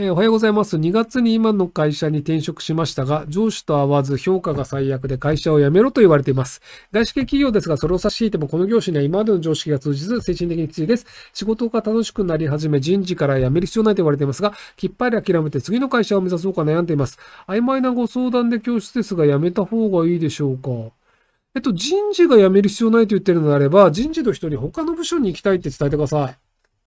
えー、おはようございます。2月に今の会社に転職しましたが、上司と会わず評価が最悪で会社を辞めろと言われています。外資系企業ですが、それを差し引いてもこの業種には今までの常識が通じず、精神的にきついです。仕事が楽しくなり始め、人事から辞める必要ないと言われていますが、きっぱり諦めて次の会社を目指そうか悩んでいます。曖昧なご相談で教室ですが、辞めた方がいいでしょうかえっと、人事が辞める必要ないと言ってるのであれば、人事の人に他の部署に行きたいって伝えてください。